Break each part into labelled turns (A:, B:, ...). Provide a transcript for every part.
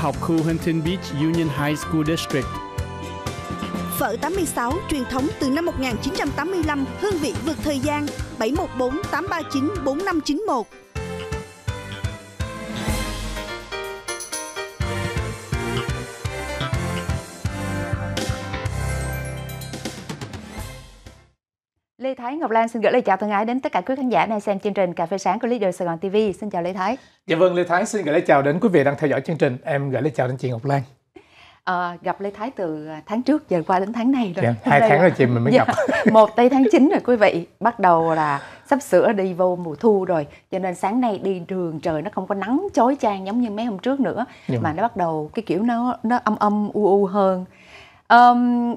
A: học khu Huntington Beach Union High School District.
B: Phở 86 truyền thống từ năm 1985, hương vị vượt thời gian 714 839 4591.
C: Lê Thái Ngọc Lan xin gửi lời chào thân ái đến tất cả quý khán giả đang xem chương trình Cà phê sáng của Leader Sài Gòn TV. Xin chào Lê Thái.
A: Dạ vâng, Lê Thái xin gửi lời chào đến quý vị đang theo dõi chương trình. Em gửi lời chào đến chị Ngọc Lan.
C: À, gặp Lê Thái từ tháng trước giờ qua đến tháng này rồi. Dạ, hai tháng rồi chị mình mới dạ, gặp. Một tây tháng 9 rồi quý vị, bắt đầu là sắp sửa đi vô mùa thu rồi, cho nên sáng nay đi đường trời nó không có nắng chói chang giống như mấy hôm trước nữa, dạ. Vâng. mà nó bắt đầu cái kiểu nó nó âm âm u u hơn. Um,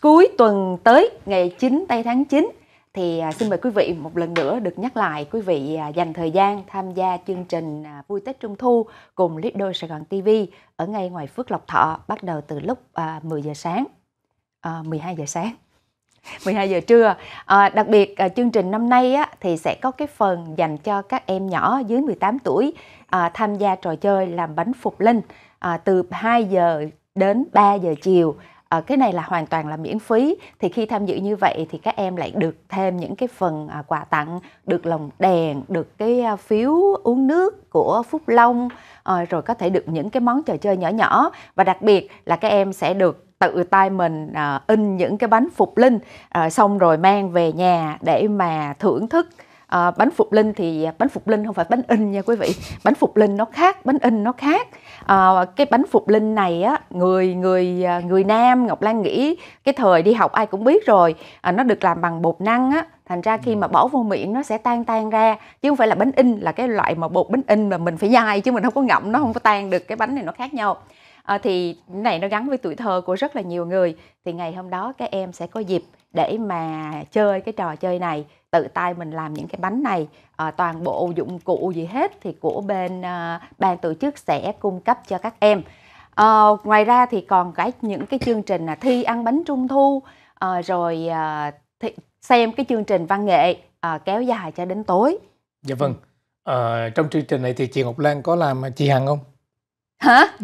C: cuối tuần tới ngày 9 tây tháng 9 thì à, xin mời quý vị một lần nữa được nhắc lại quý vị à, dành thời gian tham gia chương trình à, vui Tết Trung thu cùng Lido Sài Gòn TV ở ngay ngoài Phước Lộc Thọ bắt đầu từ lúc 10 giờ sáng, 12 giờ sáng. 12 giờ trưa. À, đặc biệt chương trình năm nay á, thì sẽ có cái phần dành cho các em nhỏ dưới 18 tuổi à, tham gia trò chơi làm bánh phục linh à, từ 2 giờ đến 3 giờ chiều à, cái này là hoàn toàn là miễn phí thì khi tham dự như vậy thì các em lại được thêm những cái phần à, quà tặng được lồng đèn được cái à, phiếu uống nước của phúc long à, rồi có thể được những cái món trò chơi nhỏ nhỏ và đặc biệt là các em sẽ được tự tay mình à, in những cái bánh phục linh à, xong rồi mang về nhà để mà thưởng thức à, bánh phục linh thì bánh phục linh không phải bánh in nha quý vị bánh phục linh nó khác bánh in nó khác à, cái bánh phục linh này á người người à, người nam ngọc lan nghĩ cái thời đi học ai cũng biết rồi à, nó được làm bằng bột năng á thành ra khi mà bỏ vô miệng nó sẽ tan tan ra chứ không phải là bánh in là cái loại mà bột bánh in mà mình phải dai chứ mình không có ngậm nó không có tan được cái bánh này nó khác nhau à, thì này nó gắn với tuổi thơ của rất là nhiều người thì ngày hôm đó các em sẽ có dịp để mà chơi cái trò chơi này tự tay mình làm những cái bánh này à, toàn bộ dụng cụ gì hết thì của bên à, ban tổ chức sẽ cung cấp cho các em à, ngoài ra thì còn cái những cái chương trình là thi ăn bánh trung thu à, rồi à, thi, xem cái chương trình văn nghệ à, kéo dài cho đến tối
A: dạ vâng à, trong chương trình này thì chị Ngọc Lan có làm chị Hằng không
C: hả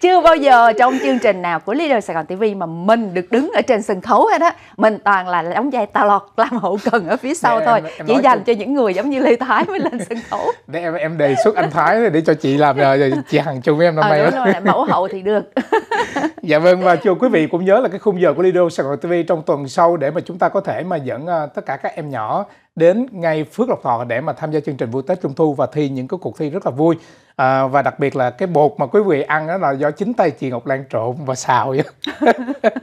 C: chưa bao giờ trong chương trình nào của leader sài gòn tv mà mình được đứng ở trên sân khấu hết á mình toàn là đóng vai ta lọt làm hậu cần ở phía sau để thôi em, em chỉ dành cho... cho những người giống như lê thái mới lên sân khấu
A: để em em đề xuất anh thái để cho chị làm rồi ờ, chị hằng chung với em năm ờ, nay ờ, đúng mẫu
C: hậu thì được
A: dạ vâng và chào quý vị cũng nhớ là cái khung giờ của leader sài gòn tv trong tuần sau để mà chúng ta có thể mà dẫn ờ, tất cả các em nhỏ đến ngay Phước Lộc Thọ để mà tham gia chương trình vui Tết Trung Thu và thi những cái cuộc thi rất là vui à, và đặc biệt là cái bột mà quý vị ăn đó là do chính tay chị Ngọc Lan trộn và xào vậy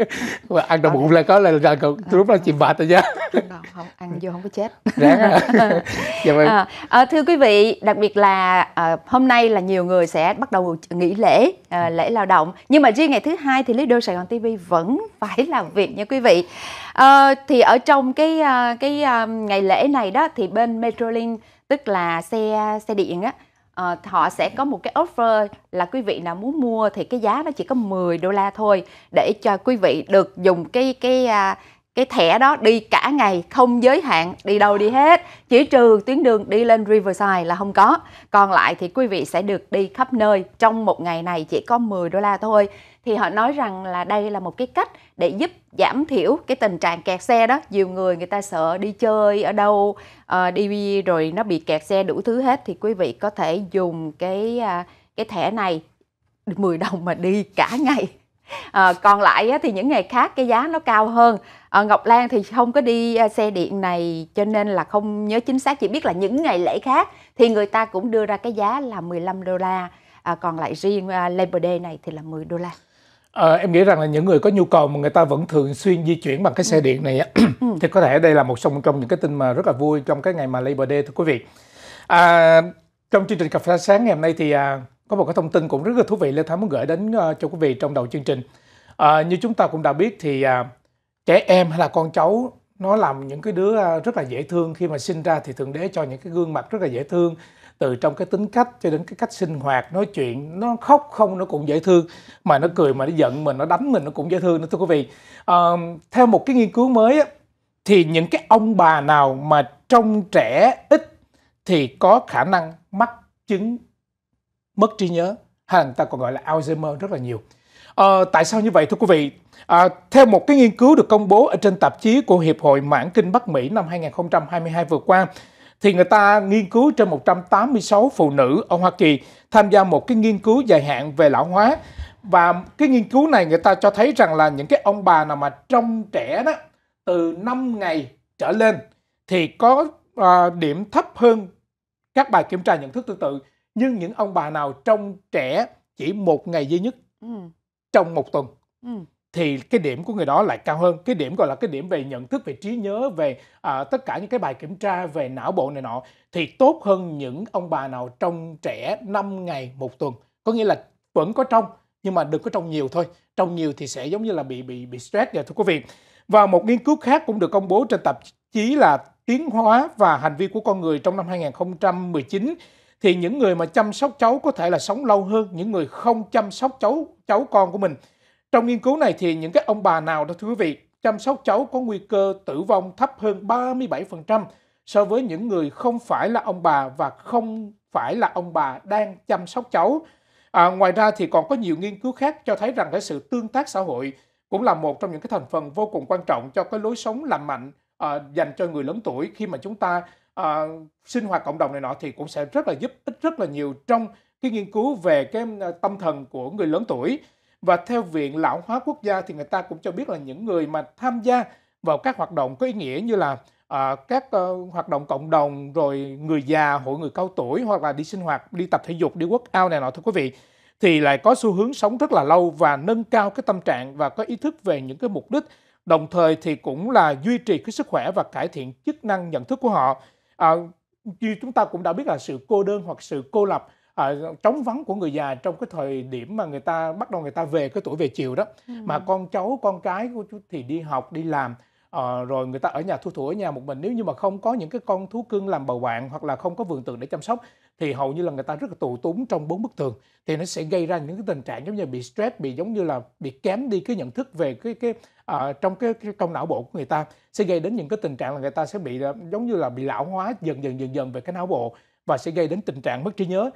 A: và ăn đau bụng là có là, là, là à. lúc đó chị mệt rồi chứ
C: không ăn vô không có chết Ráng à. dạ vâng. à, à, thưa quý vị đặc biệt là à, hôm nay là nhiều người sẽ bắt đầu nghỉ lễ à, lễ lao động nhưng mà riêng ngày thứ hai thì Leader Sài Gòn TV vẫn phải làm việc nha quý vị Ờ, thì ở trong cái ờ, cái ờ, ngày lễ này đó thì bên Metrolink tức là xe xe điện á ờ, họ sẽ có một cái offer là quý vị nào muốn mua thì cái giá nó chỉ có 10 đô la thôi để cho quý vị được dùng cái cái à, cái thẻ đó đi cả ngày không giới hạn đi đâu đi hết chỉ trừ tuyến đường đi lên Riverside là không có còn lại thì quý vị sẽ được đi khắp nơi trong một ngày này chỉ có 10 đô la thôi thì họ nói rằng là đây là một cái cách để giúp giảm thiểu cái tình trạng kẹt xe đó nhiều người người ta sợ đi chơi ở đâu ờ, đi rồi nó bị kẹt xe đủ thứ hết thì quý vị có thể dùng cái à, cái thẻ này 10 đồng mà đi cả ngày à, còn lại thì những ngày khác cái giá nó cao hơn à, Ngọc Lan thì không có đi à, xe điện này cho nên là không nhớ chính xác chỉ biết là những ngày lễ khác thì người ta cũng đưa ra cái giá là 15 đô la à, còn lại riêng à, Labor Day này thì là 10 đô la
A: À, em nghĩ rằng là những người có nhu cầu mà người ta vẫn thường xuyên di chuyển bằng cái xe điện này á ừ. thì có thể đây là một trong trong những cái tin mà rất là vui trong cái ngày mà Labor Day thưa quý vị. À, trong chương trình cà phê sáng ngày hôm nay thì à, có một cái thông tin cũng rất là thú vị Lê Thám muốn gửi đến uh, cho quý vị trong đầu chương trình. À, như chúng ta cũng đã biết thì à, trẻ em hay là con cháu nó làm những cái đứa à, rất là dễ thương khi mà sinh ra thì thượng đế cho những cái gương mặt rất là dễ thương từ trong cái tính cách cho đến cái cách sinh hoạt nói chuyện nó khóc không nó cũng dễ thương mà nó cười mà nó giận mình nó đánh mình nó cũng dễ thương nữa thưa quý vị à, theo một cái nghiên cứu mới á, thì những cái ông bà nào mà trông trẻ ít thì có khả năng mắc chứng mất trí nhớ hay là người ta còn gọi là Alzheimer rất là nhiều à, tại sao như vậy thưa quý vị à, theo một cái nghiên cứu được công bố ở trên tạp chí của Hiệp hội Mãn Kinh Bắc Mỹ năm 2022 vừa qua thì người ta nghiên cứu trên 186 phụ nữ ở Hoa Kỳ tham gia một cái nghiên cứu dài hạn về lão hóa và cái nghiên cứu này người ta cho thấy rằng là những cái ông bà nào mà trong trẻ đó từ 5 ngày trở lên thì có à, điểm thấp hơn các bài kiểm tra nhận thức tương tự nhưng những ông bà nào trong trẻ chỉ một ngày duy nhất ừ. trong một tuần ừ thì cái điểm của người đó lại cao hơn cái điểm gọi là cái điểm về nhận thức về trí nhớ về à, tất cả những cái bài kiểm tra về não bộ này nọ thì tốt hơn những ông bà nào trông trẻ 5 ngày một tuần có nghĩa là vẫn có trông nhưng mà đừng có trông nhiều thôi trông nhiều thì sẽ giống như là bị bị bị stress vậy thưa quý vị và một nghiên cứu khác cũng được công bố trên tạp chí là tiến hóa và hành vi của con người trong năm 2019 thì những người mà chăm sóc cháu có thể là sống lâu hơn những người không chăm sóc cháu cháu con của mình trong nghiên cứu này thì những cái ông bà nào đó thưa quý vị, chăm sóc cháu có nguy cơ tử vong thấp hơn 37% so với những người không phải là ông bà và không phải là ông bà đang chăm sóc cháu. À, ngoài ra thì còn có nhiều nghiên cứu khác cho thấy rằng cái sự tương tác xã hội cũng là một trong những cái thành phần vô cùng quan trọng cho cái lối sống lành mạnh à, dành cho người lớn tuổi khi mà chúng ta à, sinh hoạt cộng đồng này nọ thì cũng sẽ rất là giúp ích rất là nhiều trong cái nghiên cứu về cái à, tâm thần của người lớn tuổi. Và theo Viện Lão hóa Quốc gia thì người ta cũng cho biết là những người mà tham gia vào các hoạt động có ý nghĩa như là à, các uh, hoạt động cộng đồng rồi người già, hội người cao tuổi hoặc là đi sinh hoạt, đi tập thể dục, đi quốc ao này nọ thưa quý vị thì lại có xu hướng sống rất là lâu và nâng cao cái tâm trạng và có ý thức về những cái mục đích đồng thời thì cũng là duy trì cái sức khỏe và cải thiện chức năng nhận thức của họ à, như chúng ta cũng đã biết là sự cô đơn hoặc sự cô lập à, trống vắng của người già trong cái thời điểm mà người ta bắt đầu người ta về cái tuổi về chiều đó ừ. mà con cháu con cái của chú thì đi học đi làm à, rồi người ta ở nhà thu thủ ở nhà một mình nếu như mà không có những cái con thú cưng làm bầu bạn hoặc là không có vườn tường để chăm sóc thì hầu như là người ta rất là tù túng trong bốn bức tường thì nó sẽ gây ra những cái tình trạng giống như bị stress bị giống như là bị kém đi cái nhận thức về cái cái à, trong cái, cái trong não bộ của người ta sẽ gây đến những cái tình trạng là người ta sẽ bị ờ, giống như là bị lão hóa dần dần dần dần về cái não bộ và sẽ gây đến tình trạng mất trí nhớ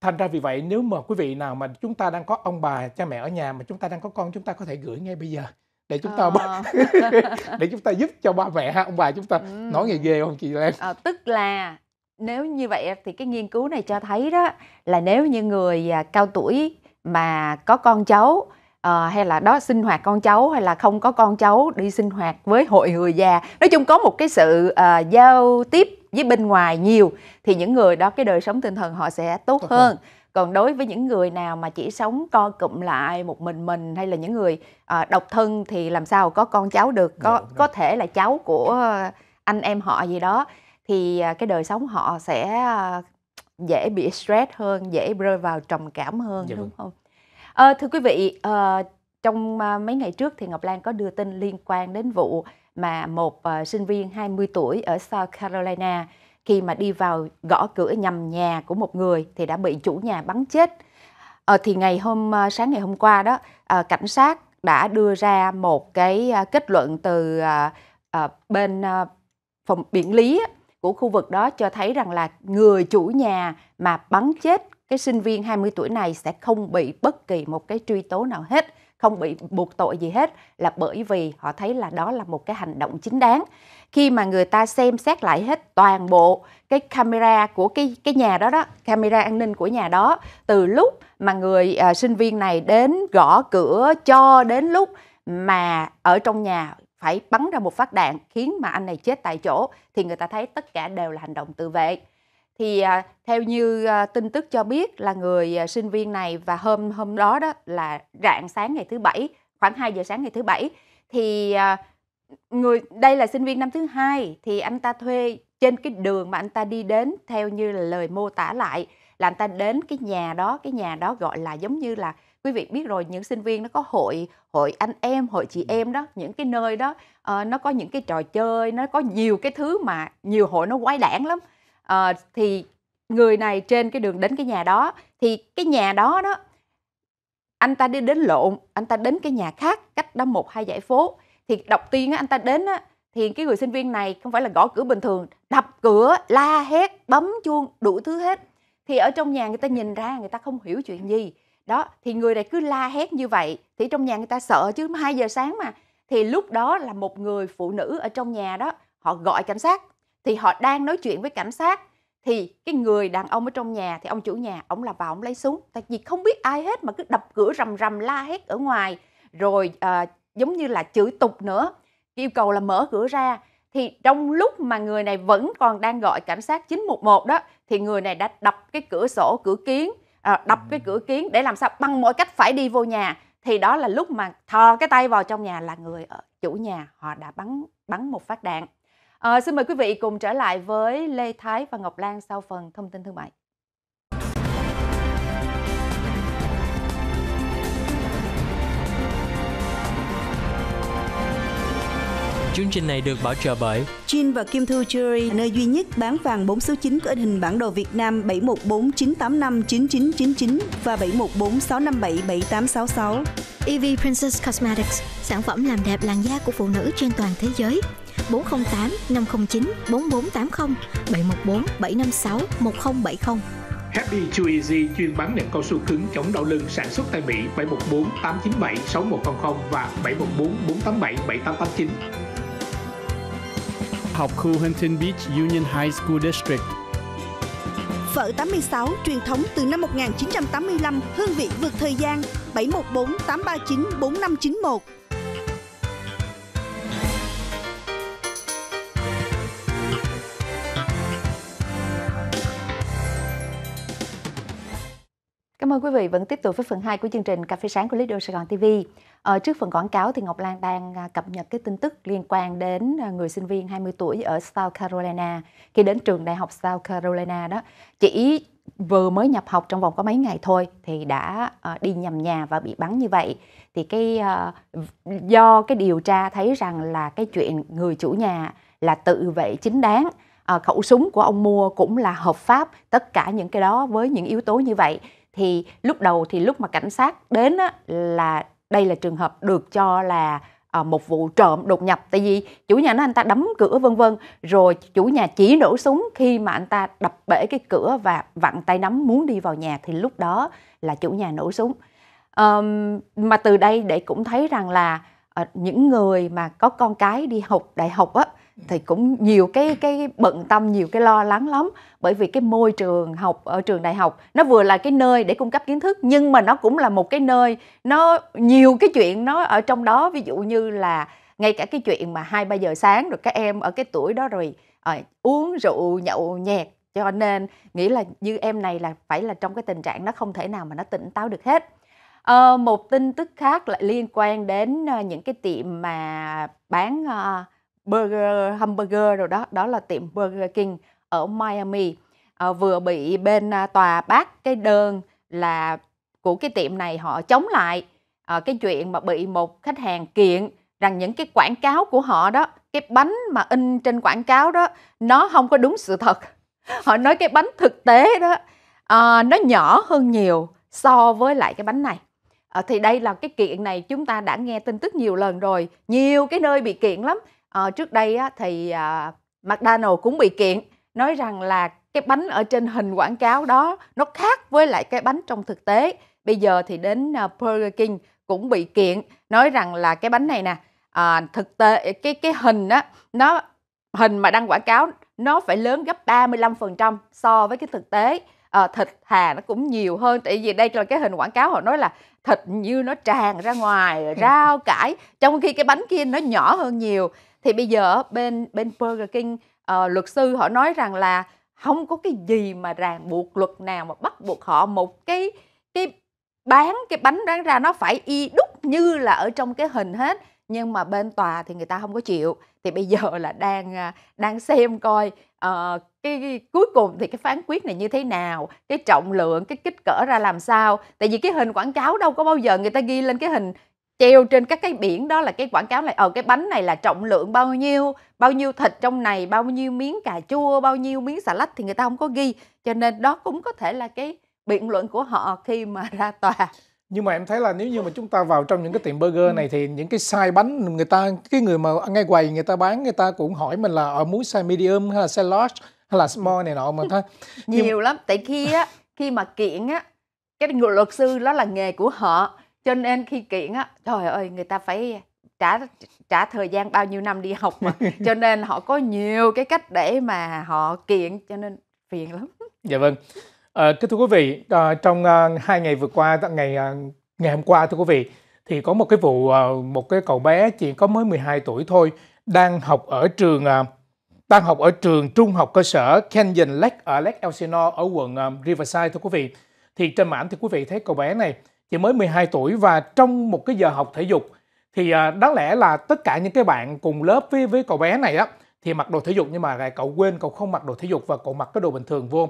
A: Thành ra vì vậy nếu mà quý vị nào mà chúng ta đang có ông bà cha mẹ ở nhà mà chúng ta đang có con chúng ta có thể gửi ngay bây giờ để chúng ta à. để chúng ta giúp cho ba mẹ ha ông bà chúng ta ừ. nói nghề ghê không chị Lan? À, tức
C: là nếu như vậy thì cái nghiên cứu này cho thấy đó là nếu như người à, cao tuổi mà có con cháu À, hay là đó sinh hoạt con cháu hay là không có con cháu đi sinh hoạt với hội người già nói chung có một cái sự uh, giao tiếp với bên ngoài nhiều thì những người đó cái đời sống tinh thần họ sẽ tốt hơn còn đối với những người nào mà chỉ sống co cụm lại một mình mình hay là những người à, độc thân thì làm sao có con cháu được có đúng, dạ, đúng. Dạ. có thể là cháu của anh em họ gì đó thì à, cái đời sống họ sẽ à, dễ bị stress hơn dễ rơi vào trầm cảm hơn dạ, đúng vâng. không à, thưa quý vị ờ, à, trong mấy ngày trước thì ngọc lan có đưa tin liên quan đến vụ mà một uh, sinh viên 20 tuổi ở South Carolina khi mà đi vào gõ cửa nhằm nhà của một người thì đã bị chủ nhà bắn chết. À, thì ngày hôm ờ, sáng ngày hôm qua đó à, cảnh sát đã đưa ra một cái kết luận từ à, à, bên à, phòng biện lý của khu vực đó cho thấy rằng là người chủ nhà mà bắn chết cái sinh viên 20 tuổi này sẽ không bị bất kỳ một cái truy tố nào hết không bị buộc tội gì hết là bởi vì họ thấy là đó là một cái hành động chính đáng khi mà người ta xem xét lại hết toàn bộ cái camera của cái cái nhà đó đó camera an ninh của nhà đó từ lúc mà người à, sinh viên này đến gõ cửa cho đến lúc mà ở trong nhà phải bắn ra một phát đạn khiến mà anh này chết tại chỗ thì người ta thấy tất cả đều là hành động tự vệ thì à, theo như à, tin tức cho biết là người à, sinh viên này và hôm hôm đó đó là rạng sáng ngày thứ bảy khoảng 2 giờ sáng ngày thứ bảy thì người đây là sinh viên năm thứ hai thì anh ta thuê trên cái đường mà anh ta đi đến theo như là lời mô tả lại là anh ta đến cái nhà đó cái nhà đó gọi là giống như là quý vị biết rồi những sinh viên nó có hội hội anh em hội chị ừ. em đó những cái nơi đó uh, nó có những cái trò chơi nó có nhiều cái thứ mà nhiều hội nó quái đản lắm uh, thì người này trên cái đường đến cái nhà đó thì cái nhà đó đó anh ta đi đến lộn anh ta đến cái nhà khác cách đó một hai dãy phố thì đầu tiên anh ta đến á, thì cái người sinh viên này không phải là gõ cửa bình thường đập cửa la hét bấm chuông đủ thứ hết thì ở trong nhà người ta nhìn ra người ta không hiểu chuyện gì đó thì người này cứ la hét như vậy thì trong nhà người ta sợ chứ 2 giờ sáng mà thì lúc đó là một người phụ nữ ở trong nhà đó họ gọi cảnh sát thì họ đang nói chuyện với cảnh sát thì cái người đàn ông ở trong nhà thì ông chủ nhà ông là vào ông lấy súng tại vì không biết ai hết mà cứ đập cửa rầm rầm la hét ở ngoài rồi à, giống như là chửi tục nữa yêu cầu là mở cửa ra thì trong lúc mà người này vẫn còn đang gọi cảnh sát 911 đó thì người này đã đập cái cửa sổ cửa kiến à, ờ, đập cái cửa kiến để làm sao bằng mọi cách phải đi vô nhà thì đó là lúc mà thò cái tay vào trong nhà là người ở chủ nhà họ đã bắn bắn một phát đạn À, xin mời quý vị cùng trở lại với Lê Thái và Ngọc Lan sau phần thông tin thương mại.
D: Chương trình này được bảo trợ bởi
B: Jin và Kim Thư Jewelry, nơi duy nhất bán vàng 4 số 9 có in hình bản đồ Việt Nam 7149859999 và 7146577866. EV Princess Cosmetics, sản phẩm làm đẹp
D: làn da của phụ nữ trên toàn thế giới 408 509 4480 714 756 1070.
A: Happy Chew Easy chuyên bán nệm cao su cứng chống đau lưng sản xuất tại Mỹ 714 897 6100 và 714 487 7889. Học khu Huntington Beach Union High School District
B: Phở 86 truyền thống từ năm 1985, hương vị vượt thời gian 714 839 4591
C: Cảm ơn quý vị vẫn tiếp tục với phần 2 của chương trình Cà phê sáng của Lido Sài Gòn TV. Ở ờ, trước phần quảng cáo thì Ngọc Lan đang à, cập nhật cái tin tức liên quan đến à, người sinh viên 20 tuổi ở South Carolina khi đến trường đại học South Carolina đó. Chỉ vừa mới nhập học trong vòng có mấy ngày thôi thì đã ờ, đi nhầm nhà và bị bắn như vậy thì cái ờ, do cái điều tra thấy rằng là cái chuyện người chủ nhà là tự vệ chính đáng khẩu súng của ông mua cũng là hợp pháp tất cả những cái đó với những yếu tố như vậy thì lúc đầu thì lúc mà cảnh sát đến á, là đây là trường hợp được cho là à, một vụ trộm đột nhập tại vì chủ nhà nói anh ta đấm cửa vân vân rồi chủ nhà chỉ nổ súng khi mà anh ta đập bể cái cửa và vặn tay nắm muốn đi vào nhà thì lúc đó là chủ nhà nổ súng um, mà từ đây để cũng thấy rằng là uh, những người mà có con cái đi học đại học á thì cũng nhiều cái cái bận tâm nhiều cái lo lắng lắm bởi vì cái môi trường học ở trường đại học nó vừa là cái nơi để cung cấp kiến thức nhưng mà nó cũng là một cái nơi nó nhiều cái chuyện nó ở trong đó ví dụ như là ngay cả cái chuyện mà hai ba giờ sáng rồi các em ở cái tuổi đó rồi à, uống rượu nhậu nhẹt cho nên nghĩ là như em này là phải là trong cái tình trạng nó không thể nào mà nó tỉnh táo được hết à, một tin tức khác lại liên quan đến ờ, những cái tiệm mà bán uh, burger hamburger rồi đó đó là tiệm Burger King ở Miami à, vừa bị bên à, tòa bác cái đơn là của cái tiệm này họ chống lại à, cái chuyện mà bị một khách hàng kiện rằng những cái quảng cáo của họ đó cái bánh mà in trên quảng cáo đó nó không có đúng sự thật họ nói cái bánh thực tế đó à, nó nhỏ hơn nhiều so với lại cái bánh này à, thì đây là cái kiện này chúng ta đã nghe tin tức nhiều lần rồi nhiều cái nơi bị kiện lắm Ờ, trước đây á, thì à, McDonald's cũng bị kiện nói rằng là cái bánh ở trên hình quảng cáo đó nó khác với lại cái bánh trong thực tế. Bây giờ thì đến à, Burger King cũng bị kiện nói rằng là cái bánh này nè à, thực tế cái cái hình á nó hình mà đăng quảng cáo nó phải lớn gấp 35% so với cái thực tế à, thịt thà nó cũng nhiều hơn tại vì đây là cái hình quảng cáo họ nói là thịt như nó tràn ra ngoài rau cải trong khi cái bánh kia nó nhỏ hơn nhiều thì bây giờ bên bên Burger King uh, luật sư họ nói rằng là không có cái gì mà ràng buộc luật nào mà bắt buộc họ một cái cái bán cái bánh bán ra nó phải y đúc như là ở trong cái hình hết nhưng mà bên tòa thì người ta không có chịu thì bây giờ là đang ờ, đang xem coi uh, cái, cái cuối cùng thì cái phán quyết này như thế nào cái trọng lượng cái kích cỡ ra làm sao tại vì cái hình quảng cáo đâu có bao giờ người ta ghi lên cái hình treo trên các cái biển đó là cái quảng cáo này ở ờ, cái bánh này là trọng lượng bao nhiêu bao nhiêu thịt trong này bao nhiêu miếng cà chua bao nhiêu miếng xà lách thì người ta không có ghi cho nên đó cũng có thể là cái biện luận của họ khi mà
A: ra tòa nhưng mà em thấy là nếu như mà chúng ta vào trong những cái tiệm burger ừ. này thì những cái size bánh người ta cái người mà ngay quầy người ta bán người ta cũng hỏi mình là ở ờ, muốn size medium hay là size large hay là ừ. small này nọ mà thôi nhiều nhưng... lắm tại khi á khi mà kiện á cái người luật
C: sư đó là nghề của họ cho nên khi kiện á trời ơi người ta phải trả trả thời gian bao nhiêu năm đi học mà cho nên họ có nhiều cái cách để mà họ kiện cho nên phiền lắm
A: dạ vâng à, kính thưa quý vị à, trong à, hai ngày vừa qua ngày à, ngày hôm qua thưa quý vị thì có một cái vụ à, một cái cậu bé chỉ có mới 12 tuổi thôi đang học ở trường à, đang học ở trường trung học cơ sở Canyon Lake ở Lake Elsinore ở quận Riverside thưa quý vị thì trên mạng thì quý vị thấy cậu bé này chỉ mới 12 tuổi và trong một cái giờ học thể dục thì à, đáng lẽ là tất cả những cái bạn cùng lớp với với cậu bé này á thì mặc đồ thể dục nhưng mà lại cậu quên cậu không mặc đồ thể dục và cậu mặc cái đồ bình thường vô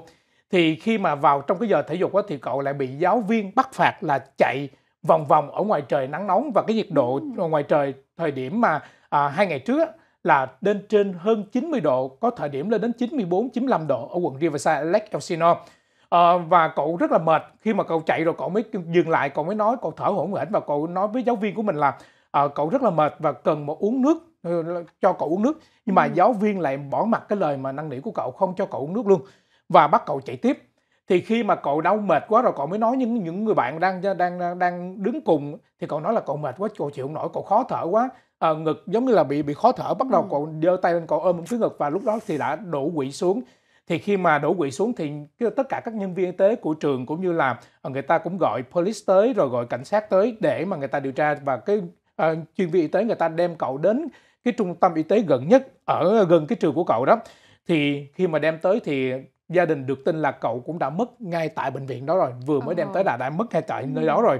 A: thì khi mà vào trong cái giờ thể dục á thì cậu lại bị giáo viên bắt phạt là chạy vòng vòng ở ngoài trời nắng nóng và cái nhiệt độ ừ. ngoài trời thời điểm mà à, hai ngày trước là lên trên hơn 90 độ, có thời điểm lên đến 94, 95 độ ở quận Riverside, Lake Elsinore à, và cậu rất là mệt khi mà cậu chạy rồi cậu mới dừng lại cậu mới nói cậu thở hổn hển và cậu nói với giáo viên của mình là à, cậu rất là mệt và cần một uống nước ờ, cho cậu uống nước nhưng mà ừ. giáo viên lại bỏ mặt cái lời mà năn nỉ của cậu không cho cậu uống nước luôn và bắt cậu chạy tiếp thì khi mà cậu đau mệt quá rồi cậu mới nói những những người bạn đang đang đang đứng cùng thì cậu nói là cậu mệt quá cậu chịu không nổi cậu khó thở quá à, ngực giống như là bị bị khó thở bắt đầu ừ. cậu đưa tay lên cậu ôm cái ngực và lúc đó thì đã đổ quỵ xuống thì khi mà đổ quỵ xuống thì tất cả các nhân viên y tế của trường cũng như là ờ, người ta cũng gọi police tới rồi gọi cảnh sát tới để mà người ta điều tra và cái uh, chuyên viên y tế người ta đem cậu đến cái trung tâm y tế gần nhất ở gần cái trường của cậu đó thì khi mà đem tới thì gia đình được tin là cậu cũng đã mất ngay tại bệnh viện đó rồi vừa mới đem tới ờ. là đã mất ngay tại nơi đó ừ. rồi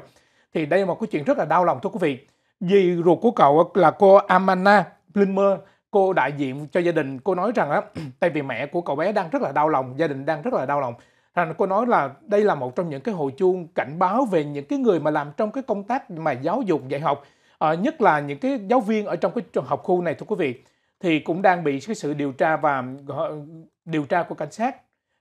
A: thì đây là một cái chuyện rất là đau lòng thưa quý vị dì ruột của cậu là cô Amana Blimmer cô đại diện cho gia đình cô nói rằng á tại vì mẹ của cậu bé đang rất là đau lòng gia đình đang rất là đau lòng thành cô nói là đây là một trong những cái hồi chuông cảnh báo về những cái người mà làm trong cái công tác mà giáo dục dạy học à, nhất là những cái giáo viên ở trong cái trường học khu này thưa quý vị thì cũng đang bị cái sự điều tra và ờ, điều tra của cảnh sát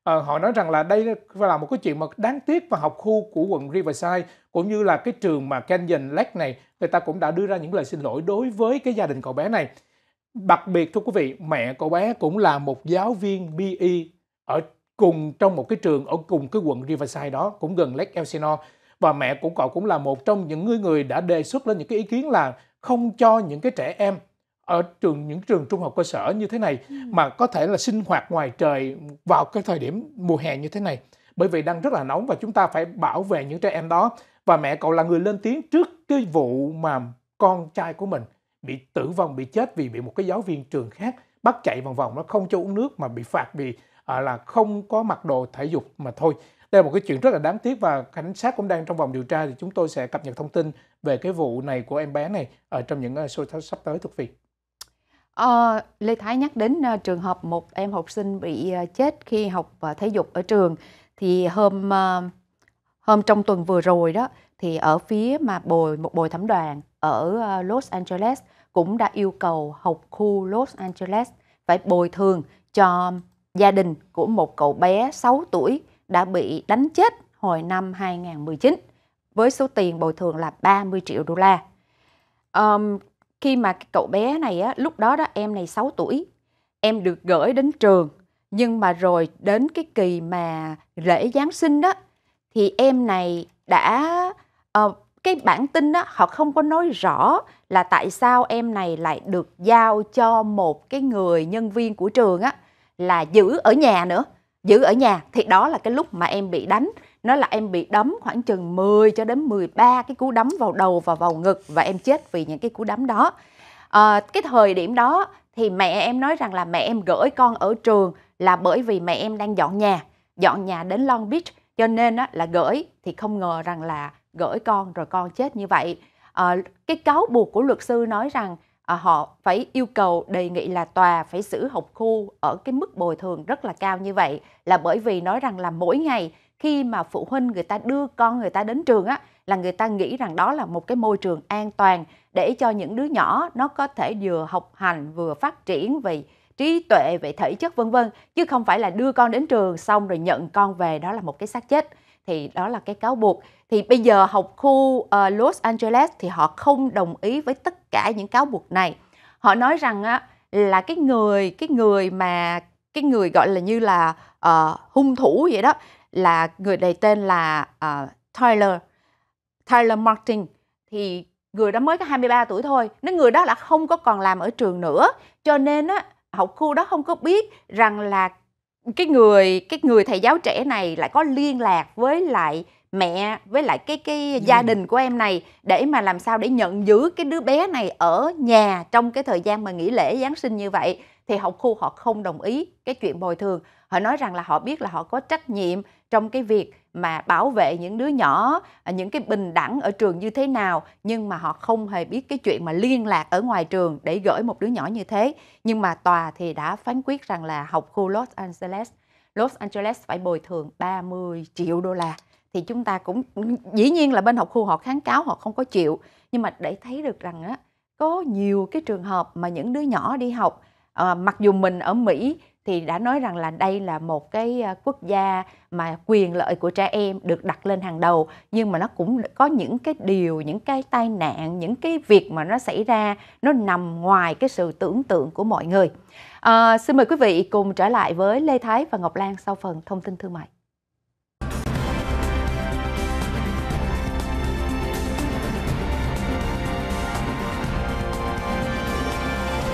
A: à, họ nói rằng là đây là một cái chuyện mà đáng tiếc và học khu của quận Riverside cũng như là cái trường mà Canyon Lake này người ta cũng đã đưa ra những lời xin lỗi đối với cái gia đình cậu bé này Đặc biệt thưa quý vị, mẹ cậu bé cũng là một giáo viên PE ở cùng trong một cái trường ở cùng cái quận Riverside đó, cũng gần Lake Elsinore. Và mẹ của cậu cũng là một trong những người người đã đề xuất lên những cái ý kiến là không cho những cái trẻ em ở trường những trường trung học cơ sở như thế này ừ. mà có thể là sinh hoạt ngoài trời vào cái thời điểm mùa hè như thế này bởi vì đang rất là nóng và chúng ta phải bảo vệ những trẻ em đó và mẹ cậu là người lên tiếng trước cái vụ mà con trai của mình bị tử vong bị chết vì bị một cái giáo viên trường khác bắt chạy vòng vòng nó không cho uống nước mà bị phạt vì à, là không có mặc đồ thể dục mà thôi đây là một cái chuyện rất là đáng tiếc và cảnh sát cũng đang trong vòng điều tra thì chúng tôi sẽ cập nhật thông tin về cái vụ này của em bé này ở trong những à, show sắp tới thuộc Việt.
C: À, ờ, Lê Thái nhắc đến à, trường hợp một em học sinh bị à, chết khi học uh, thể dục ở trường thì hôm hôm trong tuần vừa rồi đó thì ở phía mà bồi một bồi thẩm đoàn ở ờ, Los Angeles cũng đã yêu cầu học khu Los Angeles phải bồi thường cho gia đình của một cậu bé 6 tuổi đã bị đánh chết hồi năm 2019 với số tiền bồi thường là 30 triệu đô la. Um, khi mà cậu bé này á, lúc đó đó em này 6 tuổi, em được gửi đến trường nhưng mà rồi đến cái kỳ mà lễ Giáng sinh đó thì em này đã uh, cái bản tin đó họ không có nói rõ là tại sao em này lại được giao cho một cái người nhân viên của trường á là giữ ở nhà nữa giữ ở nhà thì đó là cái lúc mà em bị đánh nó là em bị đấm khoảng chừng 10 cho đến 13 cái cú đấm vào đầu và vào ngực và em chết vì những cái cú đấm đó à, cái thời điểm đó thì mẹ em nói rằng là mẹ em gửi con ở trường là bởi vì mẹ em đang dọn nhà dọn nhà đến Long Beach cho nên á, là gửi thì không ngờ rằng là gửi con rồi con chết như vậy à, cái cáo buộc của luật sư nói rằng à, họ phải yêu cầu đề nghị là tòa phải xử học khu ở cái mức bồi thường rất là cao như vậy là bởi vì nói rằng là mỗi ngày khi mà phụ huynh người ta đưa con người ta đến trường á là người ta nghĩ rằng đó là một cái môi trường an toàn để cho những đứa nhỏ nó có thể vừa học hành vừa phát triển về trí tuệ về thể chất vân vân chứ không phải là đưa con đến trường xong rồi nhận con về đó là một cái xác chết thì đó là cái cáo buộc thì bây giờ học khu uh, Los Angeles thì họ không đồng ý với tất cả những cáo buộc này họ nói rằng á, là cái người cái người mà cái người gọi là như là uh, hung thủ vậy đó là người đầy tên là uh, Tyler Tyler Martin thì người đó mới có 23 tuổi thôi nếu người đó là không có còn làm ở trường nữa cho nên á học khu đó không có biết rằng là cái người cái người thầy giáo trẻ này lại có liên lạc với lại mẹ với lại cái cái ừ. gia đình của em này để mà làm sao để nhận giữ cái đứa bé này ở nhà trong cái thời gian mà nghỉ lễ giáng sinh như vậy thì học khu họ không đồng ý cái chuyện bồi thường họ nói rằng là họ biết là họ có trách nhiệm trong cái việc mà bảo vệ những đứa nhỏ à, những cái bình đẳng ở trường như thế nào nhưng mà họ không hề biết cái chuyện mà liên lạc ở ngoài trường để gửi một đứa nhỏ như thế nhưng mà tòa thì đã phán quyết rằng là học khu Los Angeles Los Angeles phải bồi thường 30 triệu đô la thì chúng ta cũng dĩ nhiên là bên học khu họ kháng cáo họ không có chịu nhưng mà để thấy được rằng á có nhiều cái trường hợp mà những đứa nhỏ đi học à, mặc dù mình ở Mỹ thì đã nói rằng là đây là một cái ờ, quốc gia mà quyền lợi của trẻ em được đặt lên hàng đầu nhưng mà nó cũng có những cái điều những cái tai nạn những cái việc mà nó xảy ra nó nằm ngoài cái sự tưởng tượng của mọi người à, xin mời quý vị cùng trở lại với lê thái và ngọc lan sau phần thông tin thương mại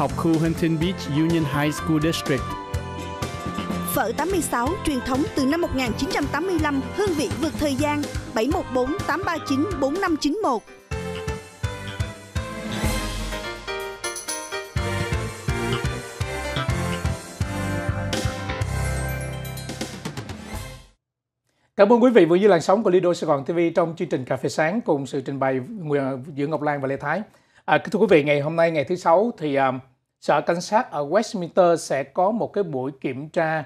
A: học khu Huntington Beach Union High School District.
B: Phở 86 truyền thống từ năm 1985, hương vị vượt thời gian 714 839 4591.
A: Cảm ơn quý vị vừa dưới làn sóng của Lido Sài Gòn TV trong chương trình Cà phê sáng cùng sự trình bày ờ, giữa Ngọc Lan và Lê Thái. À, thưa quý vị, ngày hôm nay ngày thứ sáu thì uh, Sở Cảnh sát ở Westminster sẽ có một cái buổi kiểm tra uh,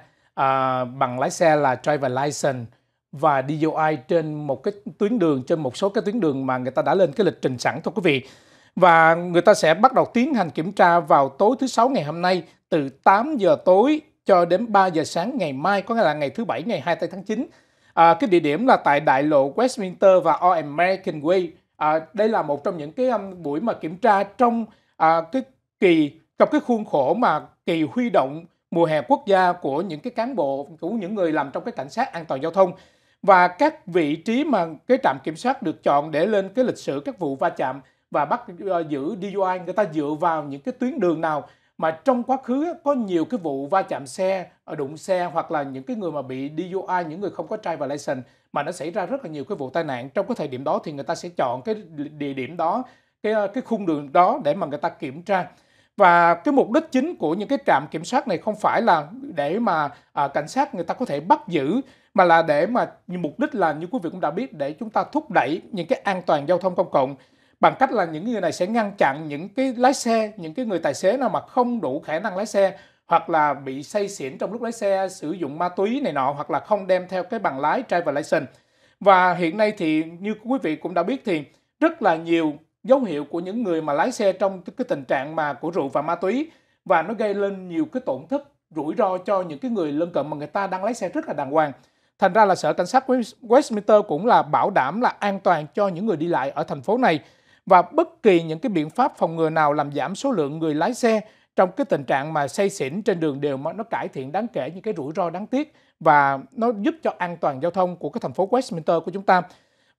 A: bằng lái xe là driver license và DUI trên một cái tuyến đường trên một số cái tuyến đường mà người ta đã lên cái lịch trình sẵn thôi quý vị. Và người ta sẽ bắt đầu tiến hành kiểm tra vào tối thứ sáu ngày hôm nay từ 8 giờ tối cho đến 3 giờ sáng ngày mai có nghĩa là ngày thứ bảy ngày 24 tháng 9. À, cái địa điểm là tại đại lộ Westminster và All American Way. À, đây là một trong những cái um, buổi mà kiểm tra trong à, cái kỳ trong cái khuôn khổ mà kỳ huy động mùa hè quốc gia của những cái cán bộ của những người làm trong cái cảnh sát an toàn giao thông và các vị trí mà cái trạm kiểm soát được chọn để lên cái lịch sử các vụ va chạm và bắt ờ, giữ DUI người ta dựa vào những cái tuyến đường nào mà trong quá khứ có nhiều cái vụ va chạm xe ờ, đụng xe hoặc là những cái người mà bị DUI những người không có driver license mà nó xảy ra rất là nhiều cái vụ tai nạn trong cái thời điểm đó thì người ta sẽ chọn cái địa điểm đó cái ờ, cái khung đường đó để mà người ta kiểm tra và cái mục đích chính của những cái trạm kiểm soát này không phải là để mà à, cảnh sát người ta có thể bắt giữ mà là để mà mục đích là như quý vị cũng đã biết để chúng ta thúc đẩy những cái an toàn giao thông công cộng bằng cách là những người này sẽ ngăn chặn những cái lái xe những cái người tài xế nào mà không đủ khả năng lái xe hoặc là bị say xỉn trong lúc lái xe sử dụng ma túy này nọ hoặc là không đem theo cái bằng lái driver license và hiện nay thì như quý vị cũng đã biết thì rất là nhiều dấu hiệu của những người mà lái xe trong cái tình trạng mà của rượu và ma túy và nó gây lên nhiều cái tổn thất rủi ro cho những cái người lân cận mà người ta đang lái xe rất là đàng hoàng. Thành ra là sở cảnh sát Westminster cũng là bảo đảm là an toàn cho những người đi lại ở thành phố này và bất kỳ những cái biện pháp phòng ngừa nào làm giảm số lượng người lái xe trong cái tình trạng mà say xỉn trên đường đều mà nó cải thiện đáng kể những cái rủi ro đáng tiếc và nó giúp cho an toàn giao thông của cái thành phố Westminster của chúng ta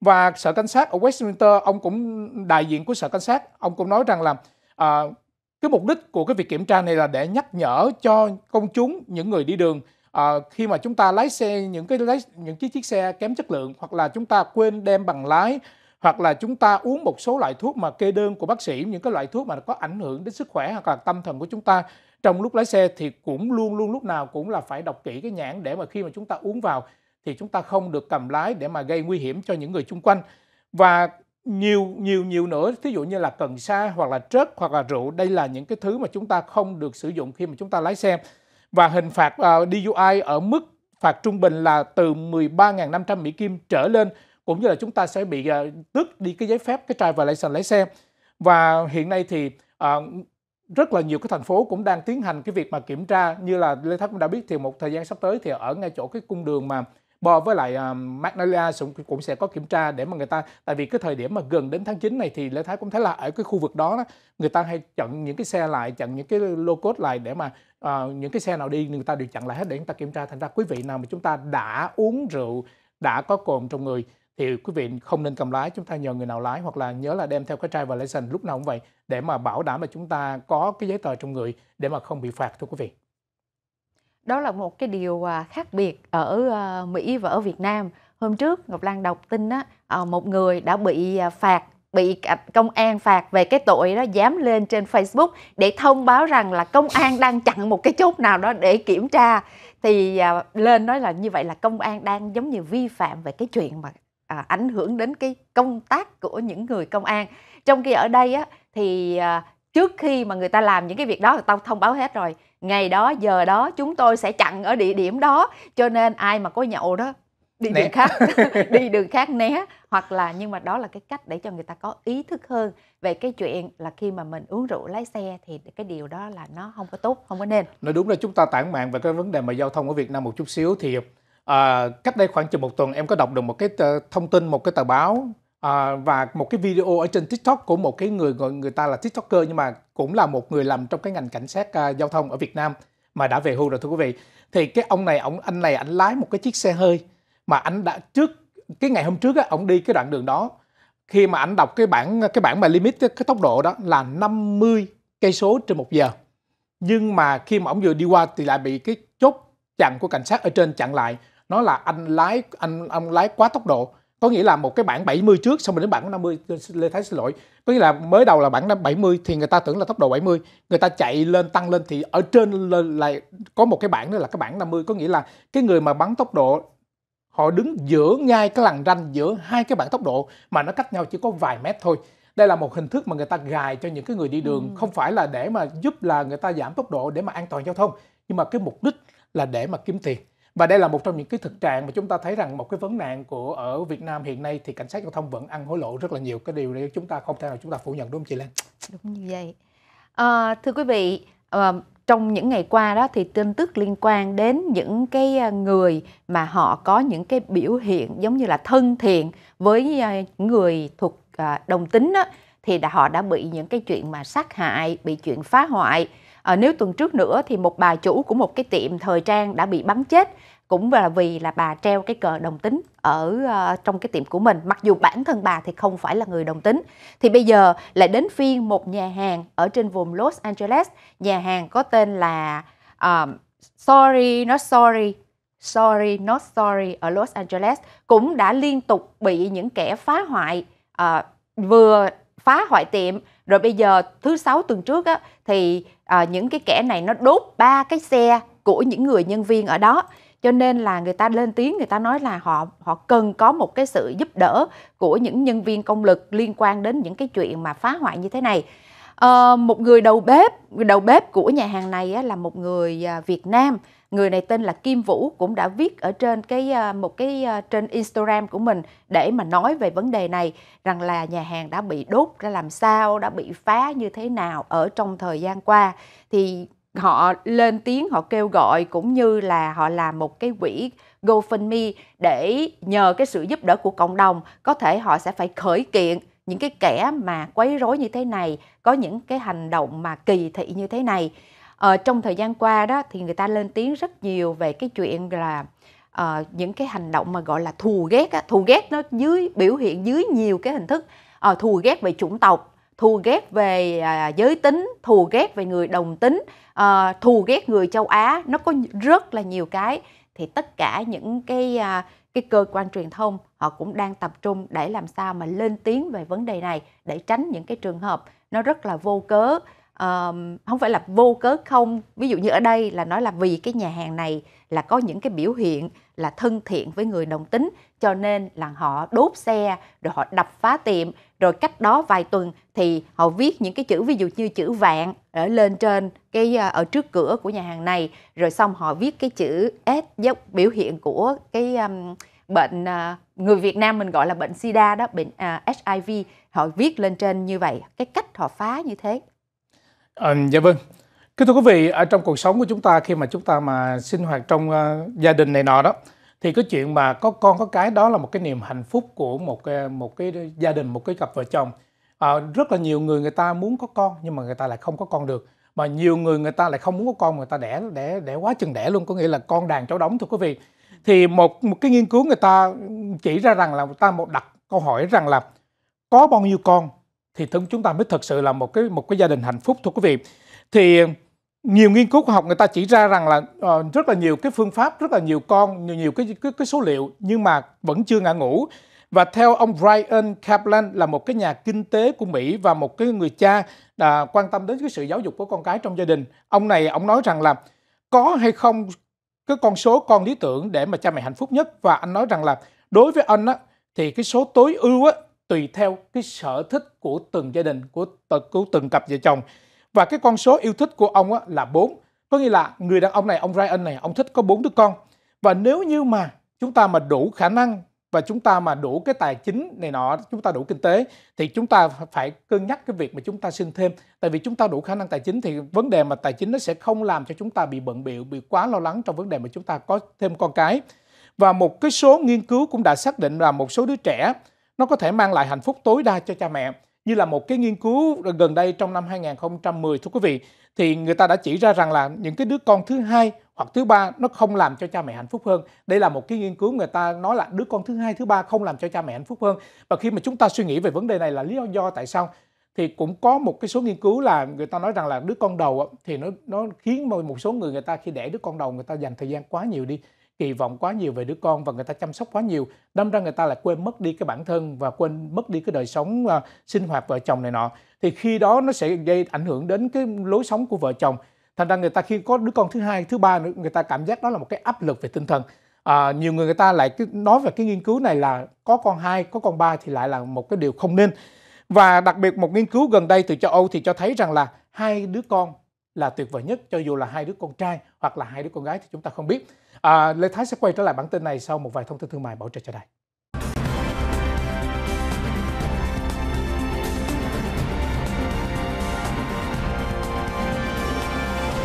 A: và sở cảnh sát ở Westminster ông cũng đại diện của sở cảnh sát ông cũng nói rằng là à, cái mục đích của cái việc kiểm tra này là để nhắc nhở cho công chúng những người đi đường à, khi mà chúng ta lái xe những cái lái, những chiếc chiếc xe kém chất lượng hoặc là chúng ta quên đem bằng lái hoặc là chúng ta uống một số loại thuốc mà kê đơn của bác sĩ những cái loại thuốc mà có ảnh hưởng đến sức khỏe hoặc là tâm thần của chúng ta trong lúc lái xe thì cũng luôn luôn lúc nào cũng là phải đọc kỹ cái nhãn để mà khi mà chúng ta uống vào thì chúng ta không được cầm lái để mà gây nguy hiểm cho những người chung quanh và nhiều nhiều nhiều nữa thí dụ như là cần sa hoặc là trớt hoặc là rượu đây là những cái thứ mà chúng ta không được sử dụng khi mà chúng ta lái xe và hình phạt uh, ờ, DUI ở mức phạt trung bình là từ 13.500 Mỹ Kim trở lên cũng như là chúng ta sẽ bị uh, tước đi cái giấy phép cái driver license lái xe và hiện nay thì uh, rất là nhiều cái thành phố cũng đang tiến hành cái việc mà kiểm tra như là Lê Tháp cũng đã biết thì một thời gian sắp tới thì ở ngay chỗ cái cung đường mà bò với lại uh, Magnolia cũng, cũng sẽ có kiểm tra để mà người ta tại vì cái thời điểm mà gần đến tháng 9 này thì Lê Thái cũng thấy là ở cái khu vực đó, đó người ta hay chặn những cái xe lại, chặn những cái lô cốt lại để mà uh, những cái xe nào đi người ta đều chặn lại hết để người ta kiểm tra. Thành ra quý vị nào mà chúng ta đã uống rượu, đã có cồn trong người thì quý vị không nên cầm lái chúng ta nhờ người nào lái hoặc là nhớ là đem theo cái driver license lúc nào cũng vậy để mà bảo đảm là chúng ta có cái giấy tờ trong người để mà không bị phạt thưa quý vị
C: đó là một cái điều à, khác biệt ở ờ, Mỹ và ở Việt Nam. Hôm trước Ngọc Lan đọc tin á, ờ, một người đã bị à, phạt bị công an phạt về cái tội đó dám lên trên Facebook để thông báo rằng là công an đang chặn một cái chốt nào đó để kiểm tra thì à, lên nói là như vậy là công an đang giống như vi phạm về cái chuyện mà à, ảnh hưởng đến cái công tác của những người công an trong khi ở đây á thì à, trước khi mà người ta làm những cái việc đó thì tao thông báo hết rồi ngày đó giờ đó chúng tôi sẽ chặn ở địa điểm đó cho nên ai mà có nhậu đó đi né. đường khác đi đường khác né hoặc là nhưng mà đó là cái cách để cho người ta có ý thức hơn về cái chuyện là khi mà mình uống rượu lái xe thì cái điều đó là nó không có tốt không có nên
A: nói đúng là chúng ta tản mạn về cái vấn đề mà giao thông ở Việt Nam một chút xíu thì à, cách đây khoảng chừng một tuần em có đọc được một cái ờ, thông tin một cái tờ báo à, và một cái video ở trên TikTok của một cái người người, người ta là TikToker nhưng mà cũng là một người làm trong cái ngành cảnh sát à, giao thông ở Việt Nam mà đã về hưu rồi thưa quý vị thì cái ông này ông anh này ảnh lái một cái chiếc xe hơi mà anh đã trước cái ngày hôm trước á ông đi cái đoạn đường đó khi mà anh đọc cái bản cái bản mà limit cái tốc độ đó là 50 cây số trên một giờ nhưng mà khi mà ông vừa đi qua thì lại bị cái chốt chặn của cảnh sát ở trên chặn lại nó là anh lái anh ông lái quá tốc độ có nghĩa là một cái bản 70 trước xong mình đến bản 50 Lê Thái xin lỗi có nghĩa là mới đầu là bản 70 thì người ta tưởng là tốc độ 70 người ta chạy lên tăng lên thì ở trên lại có một cái bản nữa là cái bản 50 có nghĩa là cái người mà bắn tốc độ họ đứng giữa ngay cái lằn ranh giữa hai cái bản tốc độ mà nó cách nhau chỉ có vài mét thôi đây là một hình thức mà người ta gài cho những cái người đi đường ừ. không phải là để mà giúp là người ta giảm tốc độ để mà an toàn giao thông nhưng mà cái mục đích là để mà kiếm tiền và đây là một trong những cái thực trạng mà chúng ta thấy rằng một cái vấn nạn của ở Việt Nam hiện nay thì cảnh sát giao thông vẫn ăn hối lộ rất là nhiều cái điều này chúng ta không thể nào chúng ta phủ nhận đúng không chị Lan?
C: Đúng như vậy. À, thưa quý vị, à, trong những ngày qua đó thì tin tức liên quan đến những cái ờ, người mà họ có những cái biểu hiện giống như là thân thiện với người thuộc đồng tính đó, thì đã họ đã bị những cái chuyện mà sát hại, bị chuyện phá hoại à, nếu tuần trước nữa thì một bà chủ của một cái tiệm thời trang đã bị bắn chết cũng là vì là bà treo cái cờ đồng tính ở uh, trong cái tiệm của mình mặc dù bản thân bà thì không phải là người đồng tính thì bây giờ lại đến phiên một nhà hàng ở trên vùng Los Angeles nhà hàng có tên là uh, Sorry Not Sorry Sorry Not Sorry ở Los Angeles cũng đã liên tục bị những kẻ phá hoại uh, vừa phá hoại tiệm rồi bây giờ thứ sáu tuần trước á, thì à, những cái kẻ này nó đốt ba cái xe của những người nhân viên ở đó cho nên là người ta lên tiếng người ta nói là họ họ cần có một cái sự giúp đỡ của những nhân viên công lực liên quan đến những cái chuyện mà phá hoại như thế này à, một người đầu bếp đầu bếp của nhà hàng này á, là một người à, Việt Nam người này tên là Kim Vũ cũng đã viết ở trên cái à, một cái à, trên Instagram của mình để mà nói về vấn đề này rằng là nhà hàng đã bị đốt ra làm sao, đã bị phá như thế nào ở trong thời gian qua thì họ lên tiếng họ kêu gọi cũng như là họ làm một cái quỹ GoFundMe để nhờ cái sự giúp đỡ của cộng đồng có thể họ sẽ phải khởi kiện những cái kẻ mà quấy rối như thế này có những cái hành động mà kỳ thị như thế này ờ, trong thời gian qua đó thì người ta lên tiếng rất nhiều về cái chuyện là uh, những cái hành động mà gọi là thù ghét á. thù ghét nó dưới biểu hiện dưới nhiều cái hình thức uh, thù ghét về chủng tộc thù ghét về uh, giới tính thù ghét về người đồng tính uh, thù ghét người châu á nó có rất là nhiều cái thì tất cả những cái uh, cái cơ quan truyền thông họ cũng đang tập trung để làm sao mà lên tiếng về vấn đề này để tránh những cái trường hợp nó rất là vô cớ um, không phải là vô cớ không ví dụ như ở đây là nói là vì cái nhà hàng này là có những cái biểu hiện là thân thiện với người đồng tính cho nên là họ đốt xe rồi họ đập phá tiệm rồi cách đó vài tuần thì họ viết những cái chữ ví dụ như chữ vạn ở lên trên cái ờ, ở trước cửa của nhà hàng này rồi xong họ viết cái chữ s dấu biểu hiện của cái um, bệnh ờ, người Việt Nam mình gọi là bệnh sida đó bệnh uh, à, HIV họ viết lên trên như vậy cái cách họ phá như
A: thế À, dạ vâng. Kính thưa quý vị, ở trong cuộc sống của chúng ta khi mà chúng ta mà sinh hoạt trong uh, gia đình này nọ đó thì cái chuyện mà có con có cái đó là một cái niềm hạnh phúc của một uh, một cái gia đình, một cái cặp vợ chồng. À, rất là nhiều người người ta muốn có con nhưng mà người ta lại không có con được. Mà nhiều người người ta lại không muốn có con, người ta đẻ đẻ đẻ quá chừng đẻ luôn, có nghĩa là con đàn cháu đóng thưa quý vị. Thì một một cái nghiên cứu người ta chỉ ra rằng là người ta một đặt câu hỏi rằng là có bao nhiêu con thì chúng ta mới thật sự là một cái một cái gia đình hạnh phúc thưa quý vị thì nhiều nghiên cứu khoa học người ta chỉ ra rằng là uh, rất là nhiều cái phương pháp rất là nhiều con nhiều, nhiều cái, cái cái số liệu nhưng mà vẫn chưa ngã ngủ và theo ông Brian Kaplan là một cái nhà kinh tế của Mỹ và một cái người cha đã à, quan tâm đến cái sự giáo dục của con cái trong gia đình ông này ông nói rằng là có hay không cái con số con lý tưởng để mà cha mẹ hạnh phúc nhất và anh nói rằng là đối với anh á thì cái số tối ưu á tùy theo cái sở thích của từng gia đình của, của từng cặp vợ chồng và cái con số yêu thích của ông là 4 có nghĩa là người đàn ông này ông Ryan này ông thích có bốn đứa con và nếu như mà chúng ta mà đủ khả năng và chúng ta mà đủ cái tài chính này nọ chúng ta đủ kinh tế thì chúng ta phải cân nhắc cái việc mà chúng ta sinh thêm tại vì chúng ta đủ khả năng tài chính thì vấn đề mà tài chính nó sẽ không làm cho chúng ta bị bận bịu bị quá lo lắng trong vấn đề mà chúng ta có thêm con cái và một cái số nghiên cứu cũng đã xác định là một số đứa trẻ nó có thể mang lại hạnh phúc tối đa cho cha mẹ như là một cái nghiên cứu gần đây trong năm 2010 thưa quý vị thì người ta đã chỉ ra rằng là những cái đứa con thứ hai hoặc thứ ba nó không làm cho cha mẹ hạnh phúc hơn. Đây là một cái nghiên cứu người ta nói là đứa con thứ hai thứ ba không làm cho cha mẹ hạnh phúc hơn. Và khi mà chúng ta suy nghĩ về vấn đề này là lý do tại sao thì cũng có một cái số nghiên cứu là người ta nói rằng là đứa con đầu thì nó nó khiến một số người người ta khi đẻ đứa con đầu người ta dành thời gian quá nhiều đi kỳ vọng quá nhiều về đứa con và người ta chăm sóc quá nhiều đâm ra người ta lại quên mất đi cái bản thân và quên mất đi cái đời sống uh, sinh hoạt vợ chồng này nọ thì khi đó nó sẽ gây ảnh hưởng đến cái lối sống của vợ chồng thành ra người ta khi có đứa con thứ hai thứ ba nữa người ta cảm giác đó là một cái áp lực về tinh thần à, nhiều người người ta lại nói về cái nghiên cứu này là có con hai có con ba thì lại là một cái điều không nên và đặc biệt một nghiên cứu gần đây từ châu Âu thì cho thấy rằng là hai đứa con là tuyệt vời nhất cho dù là hai đứa con trai hoặc là hai đứa con gái thì chúng ta không biết À, Lê Thái sẽ quay trở lại bản tin này sau một vài thông tin thương mại bảo trợ cho đài.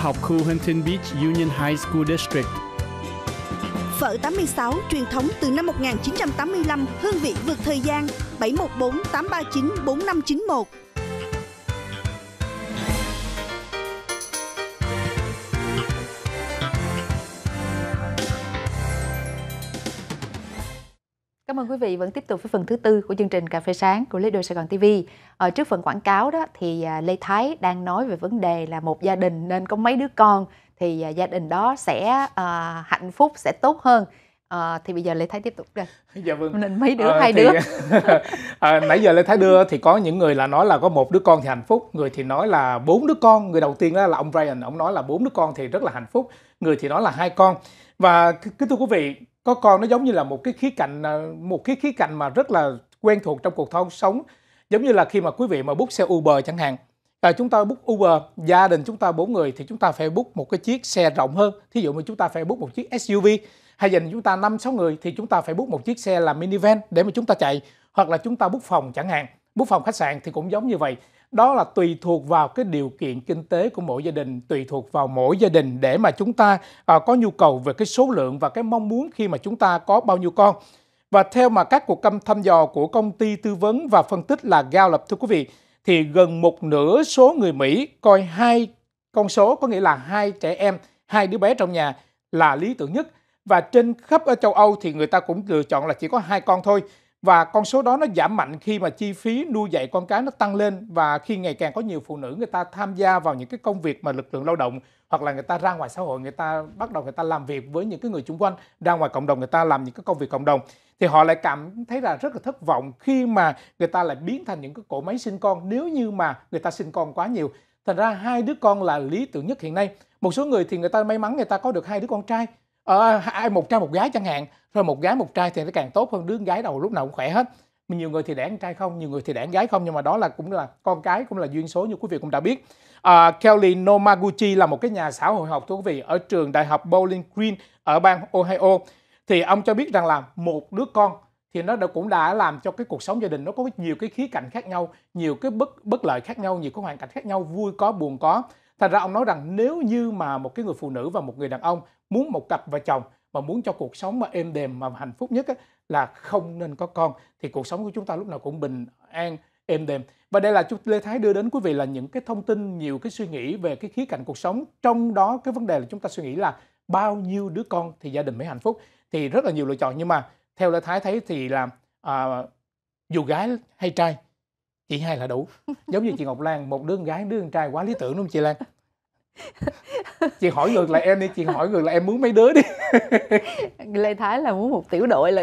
A: học khu Huntington Beach Union High School District.
B: Phở 86 truyền thống từ năm 1985, hương vị vượt thời gian 714 839 4591
C: Cảm ơn quý vị vẫn tiếp tục với phần thứ tư của chương trình Cà phê sáng của Leader Sài Gòn TV. Ở ờ, trước phần quảng cáo đó thì à, Lê Thái đang nói về vấn đề là một gia đình nên có mấy đứa con thì à, gia đình đó sẽ uh, hạnh phúc sẽ tốt hơn. À, thì bây giờ lê thái tiếp tục đây dạ vâng nên mấy đứa à, hai thì, đứa
A: à, nãy giờ lê thái đưa thì có những người là nói là có một đứa con thì hạnh phúc người thì nói là bốn đứa con người đầu tiên đó là ông brian ông nói là bốn đứa con thì rất là hạnh phúc người thì nói là hai con và kính thưa quý vị có con nó giống như là một cái khía cạnh à, một cái khía cạnh mà rất là quen thuộc trong cuộc thon sống giống như là khi mà quý vị mà bút xe Uber chẳng hạn à, chúng ta bút Uber gia đình chúng ta bốn người thì chúng ta phải bút một cái chiếc xe rộng hơn thí dụ như chúng ta phải bút một chiếc SUV hay dành chúng ta năm sáu người thì chúng ta phải bút một chiếc xe là minivan để mà chúng ta chạy hoặc là chúng ta bút phòng chẳng hạn bút phòng khách sạn thì cũng giống như vậy đó là tùy thuộc vào cái điều kiện kinh tế của mỗi gia đình tùy thuộc vào mỗi gia đình để mà chúng ta à, có nhu cầu về cái số lượng và cái mong muốn khi mà chúng ta có bao nhiêu con và theo mà các cuộc thăm dò của công ty tư vấn và phân tích là Gallup thưa quý vị thì gần một nửa số người Mỹ coi hai con số có nghĩa là hai trẻ em hai đứa bé trong nhà là lý tưởng nhất và trên khắp ở châu Âu thì người ta cũng lựa chọn là chỉ có hai con thôi và con số đó nó giảm mạnh khi mà chi phí nuôi dạy con cái nó tăng lên và khi ngày càng có nhiều phụ nữ người ta tham gia vào những cái công việc mà lực lượng lao động hoặc là người ta ra ngoài xã hội người ta bắt đầu người ta làm việc với những cái người xung quanh ra ngoài cộng đồng người ta làm những cái công việc cộng đồng thì họ lại cảm thấy là rất là thất vọng khi mà người ta lại biến thành những cái cỗ máy sinh con nếu như mà người ta sinh con quá nhiều thành ra hai đứa con là lý tưởng nhất hiện nay một số người thì người ta may mắn người ta có được hai đứa con trai Ờ, ai một trai một gái chẳng hạn rồi một gái một trai thì nó càng tốt hơn đứa gái đầu lúc nào cũng khỏe hết nhiều người thì đẻ trai không nhiều người thì đẻ gái không nhưng mà đó là cũng là con cái cũng là duyên số như quý vị cũng đã biết à, Kelly Nomaguchi là một cái nhà xã hội học thưa quý vị ở trường đại học Bowling Green ở bang Ohio thì ông cho biết rằng là một đứa con thì nó đã cũng đã làm cho cái cuộc sống gia đình nó có nhiều cái khía cạnh khác nhau nhiều cái bất bất lợi khác nhau nhiều cái hoàn cảnh khác nhau vui có buồn có Thành ra ông nói rằng nếu như mà một cái người phụ nữ và một người đàn ông muốn một cặp vợ chồng mà muốn cho cuộc sống mà êm đềm mà hạnh phúc nhất á, là không nên có con thì cuộc sống của chúng ta lúc nào cũng bình an êm đềm và đây là chú Lê Thái đưa đến quý vị là những cái thông tin nhiều cái suy nghĩ về cái khía cạnh cuộc sống trong đó cái vấn đề là chúng ta suy nghĩ là bao nhiêu đứa con thì gia đình mới hạnh phúc thì rất là nhiều lựa chọn nhưng mà theo Lê Thái thấy thì là à, dù gái hay trai chị hai là đủ giống như chị ngọc lan một đứa con gái đứa con trai quá lý tưởng đúng không chị lan chị hỏi ngược lại em đi chị hỏi ngược lại em muốn mấy đứa đi
C: lê thái là muốn một tiểu đội là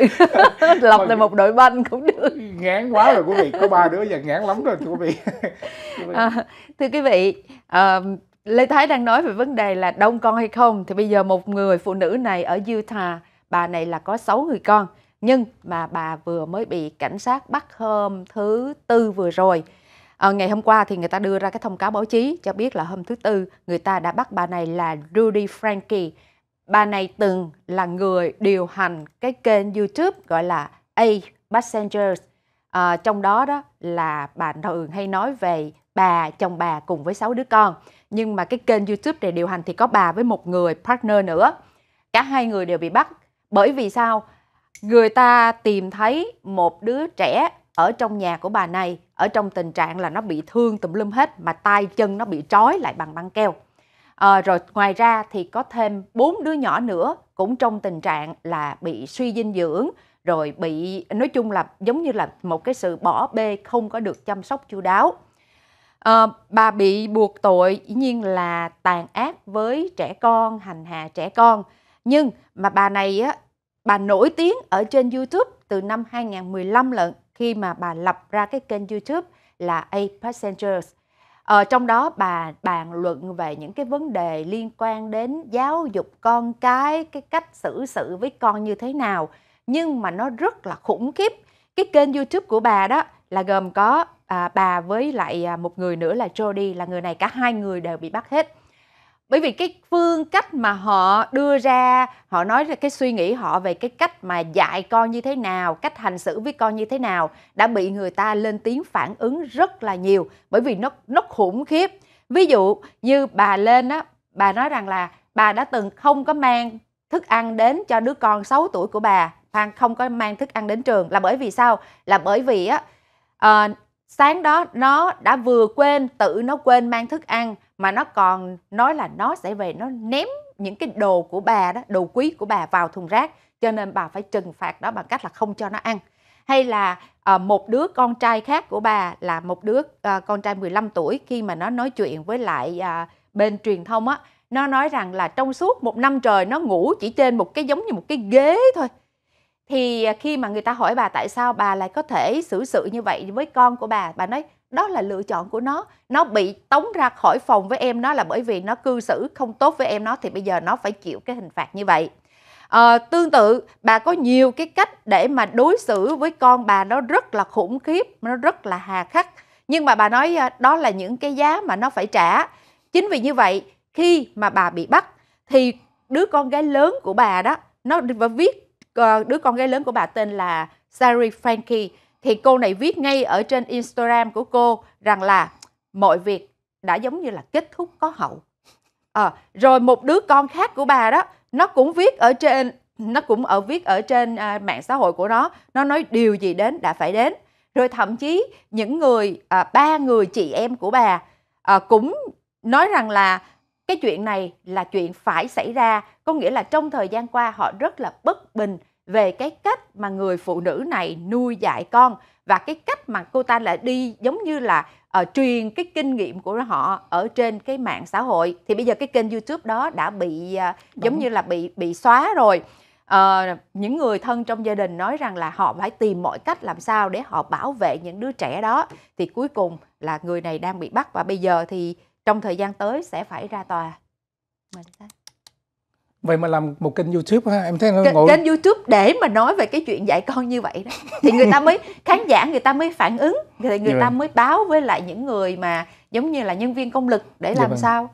A: lộc lại một đội banh cũng được ngán quá rồi quý vị có ba đứa giờ ngán lắm rồi thưa quý vị à,
C: thưa quý vị à, lê thái đang nói về vấn đề là đông con hay không thì bây giờ một người phụ nữ này ở utah bà này là có 6 người con nhưng mà bà vừa mới bị cảnh sát bắt hôm thứ tư vừa rồi à, ngày hôm qua thì người ta đưa ra cái thông cáo báo chí cho biết là hôm thứ tư người ta đã bắt bà này là Rudy Frankie bà này từng là người điều hành cái kênh YouTube gọi là A Passengers à, trong đó đó là bà thường hay nói về bà chồng bà cùng với sáu đứa con nhưng mà cái kênh YouTube để điều hành thì có bà với một người partner nữa cả hai người đều bị bắt bởi vì sao người ta tìm thấy một đứa trẻ ở trong nhà của bà này ở trong tình trạng là nó bị thương tùm lum hết mà tay chân nó bị trói lại bằng băng keo à, rồi ngoài ra thì có thêm bốn đứa nhỏ nữa cũng trong tình trạng là bị suy dinh dưỡng rồi bị nói chung là giống như là một cái sự bỏ bê không có được chăm sóc chu đáo à, bà bị buộc tội dĩ nhiên là tàn ác với trẻ con hành hạ trẻ con nhưng mà bà này á, bà nổi tiếng ở trên YouTube từ năm 2015 lận khi mà bà lập ra cái kênh YouTube là A Passengers. Ờ, trong đó bà bàn luận về những cái vấn đề liên quan đến giáo dục con cái, cái cách xử sự với con như thế nào. Nhưng mà nó rất là khủng khiếp. Cái kênh YouTube của bà đó là gồm có à, bà với lại à, một người nữa là Jody là người này cả hai người đều bị bắt hết bởi vì cái phương cách mà họ đưa ra họ nói ra cái suy nghĩ họ về cái cách mà dạy con như thế nào cách hành xử với con như thế nào đã bị người ta lên tiếng phản ứng rất là nhiều bởi vì nó nó khủng khiếp ví dụ như bà lên á bà nói rằng là bà đã từng không có mang thức ăn đến cho đứa con 6 tuổi của bà Phan không có mang thức ăn đến trường là bởi vì sao là bởi vì á uh, sáng đó nó đã vừa quên tự nó quên mang thức ăn mà nó còn nói là nó sẽ về nó ném những cái đồ của bà đó đồ quý của bà vào thùng rác cho nên bà phải trừng phạt nó bằng cách là không cho nó ăn hay là à, một đứa con trai khác của bà là một đứa à, con trai 15 tuổi khi mà nó nói chuyện với lại à, bên truyền thông á nó nói rằng là trong suốt một năm trời nó ngủ chỉ trên một cái giống như một cái ghế thôi thì khi mà người ta hỏi bà tại sao bà lại có thể xử sự như vậy với con của bà bà nói đó là lựa chọn của nó nó bị tống ra khỏi phòng với em nó là bởi vì nó cư xử không tốt với em nó thì bây giờ nó phải chịu cái hình phạt như vậy à, tương tự bà có nhiều cái cách để mà đối xử với con bà nó rất là khủng khiếp nó rất là hà khắc nhưng mà bà nói à, đó là những cái giá mà nó phải trả chính vì như vậy khi mà bà bị bắt thì đứa con gái lớn của bà đó nó và viết ờ, đứa con gái lớn của bà tên là Sari Frankie thì cô này viết ngay ở trên Instagram của cô rằng là mọi việc đã giống như là kết thúc có hậu. À, rồi một đứa con khác của bà đó nó cũng viết ở trên nó cũng ở viết ở trên à, mạng xã hội của nó nó nói điều gì đến đã phải đến rồi thậm chí những người à, ba người chị em của bà à, cũng nói rằng là cái chuyện này là chuyện phải xảy ra có nghĩa là trong thời gian qua họ rất là bất bình về cái cách mà người phụ nữ này nuôi dạy con và cái cách mà cô ta lại đi giống như là uh, truyền cái kinh nghiệm của họ ở trên cái mạng xã hội thì bây giờ cái kênh youtube đó đã bị uh, giống Đúng. như là bị bị xóa rồi uh, những người thân trong gia đình nói rằng là họ phải tìm mọi cách làm sao để họ bảo vệ những đứa trẻ đó thì cuối cùng là người này đang bị bắt và bây giờ thì trong thời gian tới sẽ phải ra tòa mình
A: vậy mà làm một kênh youtube ha em thấy nó ngồi... kênh
C: youtube để mà nói về cái chuyện dạy con như vậy đó thì người ta mới khán giả người ta mới phản ứng thì người, người dạ ta vâng. mới báo với lại những người mà giống như là nhân viên công lực để dạ làm vậy. Vâng. sao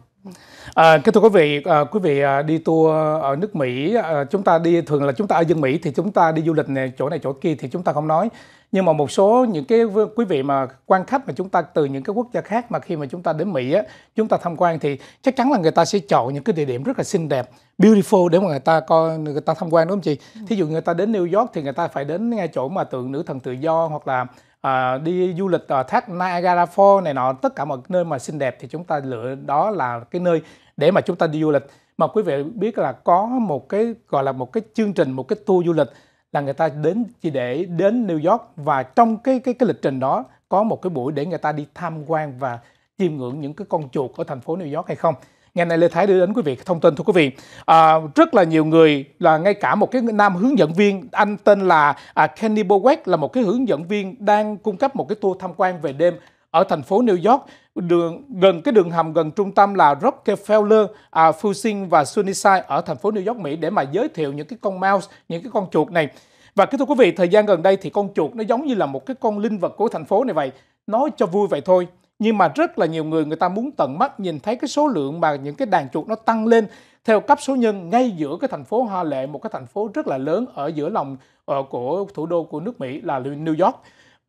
A: À, kính thưa quý vị, à, quý vị à, đi tour ở nước Mỹ, à, chúng ta đi thường là chúng ta ở dân Mỹ thì chúng ta đi du lịch này chỗ này chỗ kia thì chúng ta không nói nhưng mà một số những cái quý vị mà quan khách mà chúng ta từ những cái quốc gia khác mà khi mà chúng ta đến Mỹ á, chúng ta tham quan thì chắc chắn là người ta sẽ chọn những cái địa điểm rất là xinh đẹp beautiful để mà người ta coi người ta tham quan đúng không chị? Ừ. Thí dụ người ta đến New York thì người ta phải đến ngay chỗ mà tượng nữ thần tự do hoặc là à, đi du lịch ở à, thác Niagara Falls này nọ tất cả mọi nơi mà xinh đẹp thì chúng ta lựa đó là cái nơi để mà chúng ta đi du lịch mà quý vị biết là có một cái gọi là một cái chương trình một cái tour du lịch là người ta đến chỉ để đến New York và trong cái cái cái lịch trình đó có một cái buổi để người ta đi tham quan và chiêm ngưỡng những cái con chuột ở thành phố New York hay không ngày nay Lê Thái đưa đến quý vị thông tin thưa quý vị à, rất là nhiều người là ngay cả một cái nam hướng dẫn viên anh tên là à, Kenny Bowett là một cái hướng dẫn viên đang cung cấp một cái tour tham quan về đêm ở thành phố New York, đường gần cái đường hầm gần trung tâm là Rockefeller, à, Fushing và Sunnyside ở thành phố New York Mỹ để mà giới thiệu những cái con mouse, những cái con chuột này. Và kính thưa quý vị, thời gian gần đây thì con chuột nó giống như là một cái con linh vật của thành phố này vậy. Nói cho vui vậy thôi, nhưng mà rất là nhiều người người ta muốn tận mắt nhìn thấy cái số lượng mà những cái đàn chuột nó tăng lên theo cấp số nhân ngay giữa cái thành phố Hoa Lệ, một cái thành phố rất là lớn ở giữa lòng uh, của thủ đô của nước Mỹ là New York.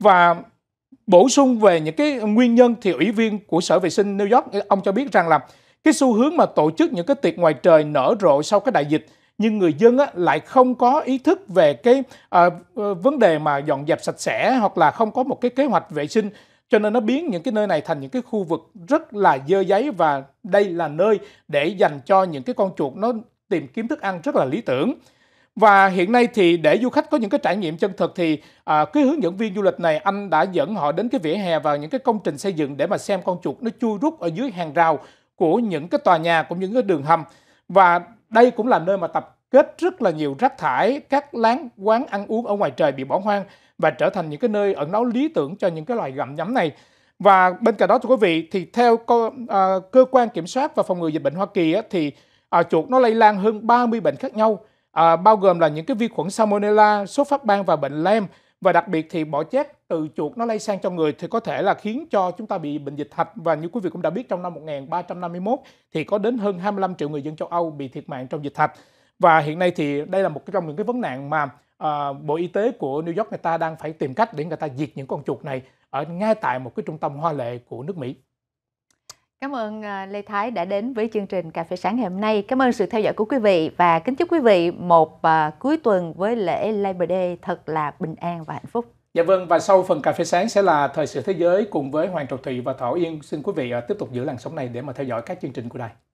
A: Và bổ sung về những cái nguyên nhân thì ủy viên của Sở Vệ sinh New York ông cho biết rằng là cái xu hướng mà tổ chức những cái tiệc ngoài trời nở rộ sau cái đại dịch nhưng người dân á, lại không có ý thức về cái à, vấn đề mà dọn dẹp sạch sẽ hoặc là không có một cái kế hoạch vệ sinh cho nên nó biến những cái nơi này thành những cái khu vực rất là dơ giấy và đây là nơi để dành cho những cái con chuột nó tìm kiếm thức ăn rất là lý tưởng và hiện nay thì để du khách có những cái trải nghiệm chân thực thì à, cái hướng dẫn viên du lịch này anh đã dẫn họ đến cái vỉa hè và những cái công trình xây dựng để mà xem con chuột nó chui rút ở dưới hàng rào của những cái tòa nhà cũng như những cái đường hầm. Và đây cũng là nơi mà tập kết rất là nhiều rác thải, các láng quán ăn uống ở ngoài trời bị bỏ hoang và trở thành những cái nơi ẩn náu lý tưởng cho những cái loài gặm nhấm này. Và bên cạnh đó thưa quý vị thì theo cơ, à, cơ quan kiểm soát và phòng ngừa dịch bệnh Hoa Kỳ á, thì à, chuột nó lây lan hơn 30 bệnh khác nhau à, bao gồm là những cái vi khuẩn salmonella, sốt phát ban và bệnh lem và đặc biệt thì bỏ chét từ chuột nó lây sang cho người thì có thể là khiến cho chúng ta bị bệnh dịch thạch và như quý vị cũng đã biết trong năm 1351 thì có đến hơn 25 triệu người dân châu Âu bị thiệt mạng trong dịch thạch và hiện nay thì đây là một trong những cái vấn nạn mà à, Bộ Y tế của New York người ta đang phải tìm cách để người ta diệt những con chuột này ở ngay tại một cái trung tâm hoa lệ của nước Mỹ.
C: Cảm ơn ờ, Lê Thái đã đến với chương trình Cà phê sáng ngày hôm nay. Cảm ơn sự theo dõi của quý vị và kính chúc quý vị một ờ, cuối tuần với lễ Labor Day thật là bình an và hạnh phúc.
A: Dạ vâng, và sau phần Cà phê sáng sẽ là Thời sự thế giới cùng với Hoàng Trọng Thụy và Thảo Yên. Xin quý vị ờ, tiếp tục giữ làn sóng này để mà theo dõi các chương trình của đài.